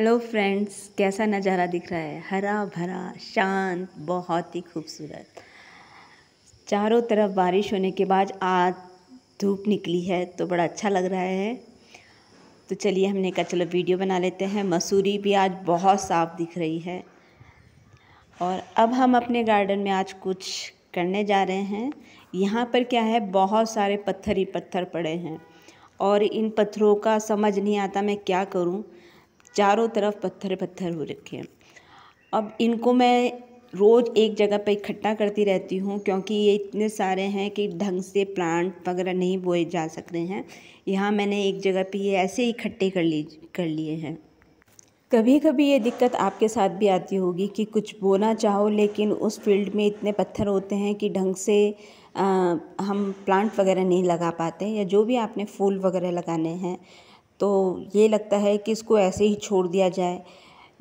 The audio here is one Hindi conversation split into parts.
हेलो फ्रेंड्स कैसा नज़ारा दिख रहा है हरा भरा शांत बहुत ही खूबसूरत चारों तरफ बारिश होने के बाद आज धूप निकली है तो बड़ा अच्छा लग रहा है तो चलिए हमने कहा चलो वीडियो बना लेते हैं मसूरी भी आज बहुत साफ दिख रही है और अब हम अपने गार्डन में आज कुछ करने जा रहे हैं यहाँ पर क्या है बहुत सारे पत्थर ही पत्थर पड़े हैं और इन पत्थरों का समझ नहीं आता मैं क्या करूँ चारों तरफ पत्थर पत्थर हो रखे हैं अब इनको मैं रोज़ एक जगह पर इकट्ठा करती रहती हूँ क्योंकि ये इतने सारे हैं कि ढंग से प्लांट वगैरह नहीं बोए जा सकते हैं यहाँ मैंने एक जगह पे ये ऐसे इकट्ठे कर ली कर लिए हैं कभी कभी ये दिक्कत आपके साथ भी आती होगी कि कुछ बोना चाहो लेकिन उस फील्ड में इतने पत्थर होते हैं कि ढंग से आ, हम प्लांट वगैरह नहीं लगा पाते या जो भी आपने फूल वगैरह लगाने हैं तो ये लगता है कि इसको ऐसे ही छोड़ दिया जाए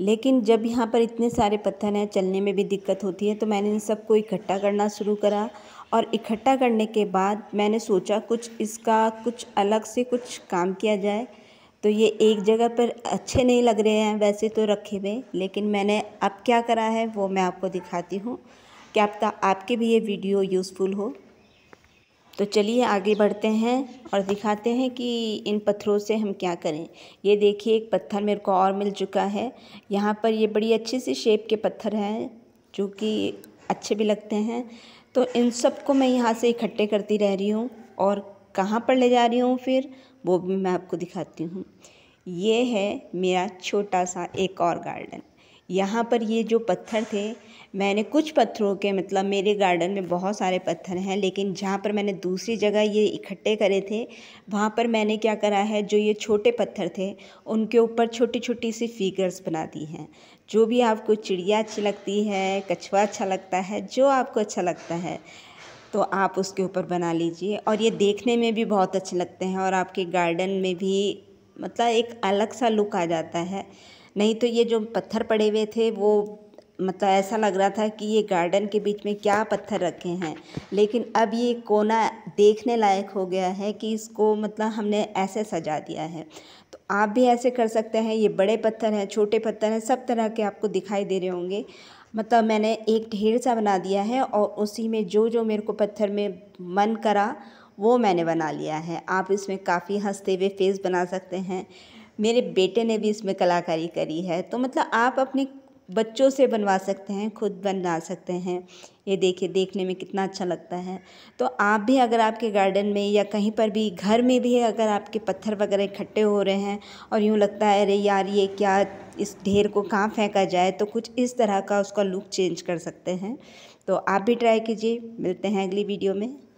लेकिन जब यहाँ पर इतने सारे पत्थर हैं चलने में भी दिक्कत होती है तो मैंने इन सबको इकट्ठा करना शुरू करा और इकट्ठा करने के बाद मैंने सोचा कुछ इसका कुछ अलग से कुछ काम किया जाए तो ये एक जगह पर अच्छे नहीं लग रहे हैं वैसे तो रखे हुए लेकिन मैंने अब क्या करा है वो मैं आपको दिखाती हूँ क्या आपका आपके भी ये वीडियो यूज़फुल हो तो चलिए आगे बढ़ते हैं और दिखाते हैं कि इन पत्थरों से हम क्या करें ये देखिए एक पत्थर मेरे को और मिल चुका है यहाँ पर ये बड़ी अच्छे सी शेप के पत्थर हैं जो कि अच्छे भी लगते हैं तो इन सब को मैं यहाँ से इकट्ठे करती रह रही हूँ और कहाँ पर ले जा रही हूँ फिर वो भी मैं आपको दिखाती हूँ ये है मेरा छोटा सा एक और गार्डन यहाँ पर ये जो पत्थर थे मैंने कुछ पत्थरों के मतलब मेरे गार्डन में बहुत सारे पत्थर हैं लेकिन जहाँ पर मैंने दूसरी जगह ये इकट्ठे करे थे वहाँ पर मैंने क्या करा है जो ये छोटे पत्थर थे उनके ऊपर छोटी छोटी सी फिगर्स बना दी हैं जो भी आपको चिड़िया अच्छी लगती है कछुआ अच्छा लगता है जो आपको अच्छा लगता है तो आप उसके ऊपर बना लीजिए और ये देखने में भी बहुत अच्छे लगते हैं और आपके गार्डन में भी मतलब एक अलग सा लुक आ जाता है नहीं तो ये जो पत्थर पड़े हुए थे वो मतलब ऐसा लग रहा था कि ये गार्डन के बीच में क्या पत्थर रखे हैं लेकिन अब ये कोना देखने लायक हो गया है कि इसको मतलब हमने ऐसे सजा दिया है तो आप भी ऐसे कर सकते हैं ये बड़े पत्थर हैं छोटे पत्थर हैं सब तरह के आपको दिखाई दे रहे होंगे मतलब मैंने एक ढेर सा बना दिया है और उसी में जो जो मेरे को पत्थर में मन करा वो मैंने बना लिया है आप इसमें काफ़ी हंसते हुए फेस बना सकते हैं मेरे बेटे ने भी इसमें कलाकारी करी है तो मतलब आप अपने बच्चों से बनवा सकते हैं खुद बना सकते हैं ये देखिए देखने में कितना अच्छा लगता है तो आप भी अगर आपके गार्डन में या कहीं पर भी घर में भी अगर आपके पत्थर वगैरह इकट्ठे हो रहे हैं और यूँ लगता है अरे यार ये क्या इस ढेर को कहाँ फेंका जाए तो कुछ इस तरह का उसका लुक चेंज कर सकते हैं तो आप भी ट्राई कीजिए मिलते हैं अगली वीडियो में